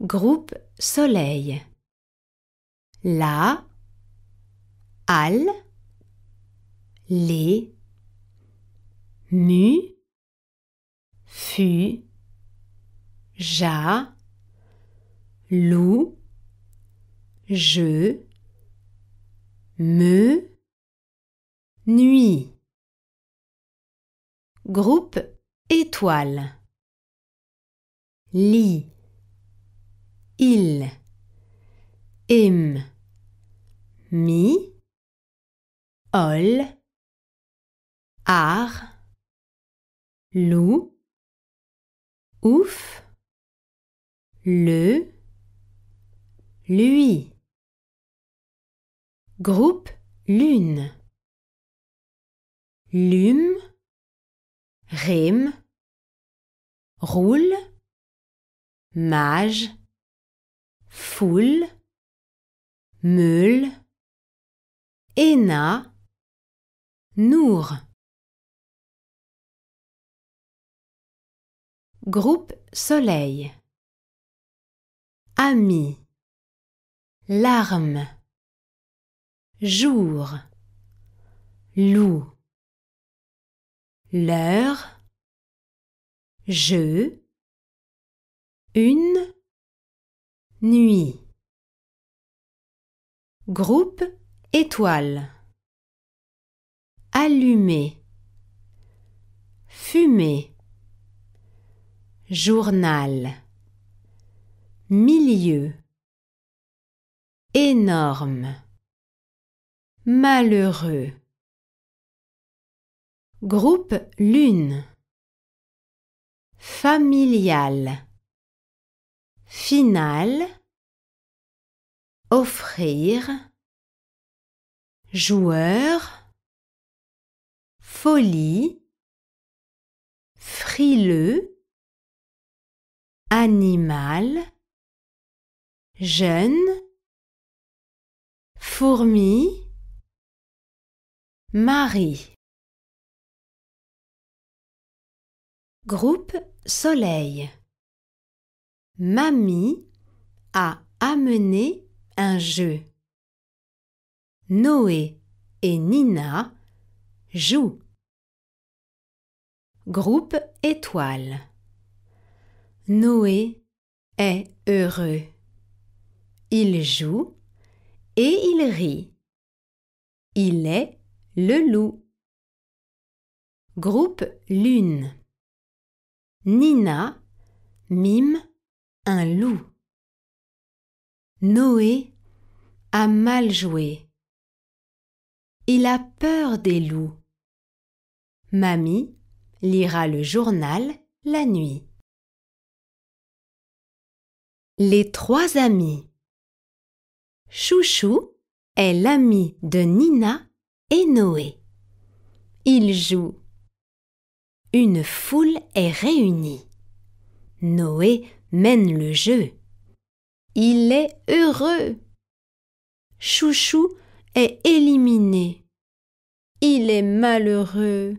Groupe Soleil. La, al, les, mu, fu, ja, lou, je, me, nuit. Groupe étoile. Lit il, im, mi, ol, ar, loup, ouf, le, lui. Groupe lune. Lume, rime, roule, mage, foule, meule, éna, Nour. Groupe Soleil. Amis. Larmes. Jour. Loup. L'heure. jeu, Une nuit. Groupe étoile. Allumer. Fumer. Journal. Milieu. Énorme. Malheureux. Groupe lune. Familiale. Final, offrir, joueur, folie, frileux, animal, jeune, fourmi, mari. Groupe Soleil Mamie a amené un jeu. Noé et Nina jouent. Groupe étoile. Noé est heureux. Il joue et il rit. Il est le loup. Groupe lune. Nina mime un loup. Noé a mal joué. Il a peur des loups. Mamie lira le journal la nuit. Les trois amis. Chouchou est l'ami de Nina et Noé. Ils jouent. Une foule est réunie. Noé mène le jeu. Il est heureux. Chouchou est éliminé. Il est malheureux.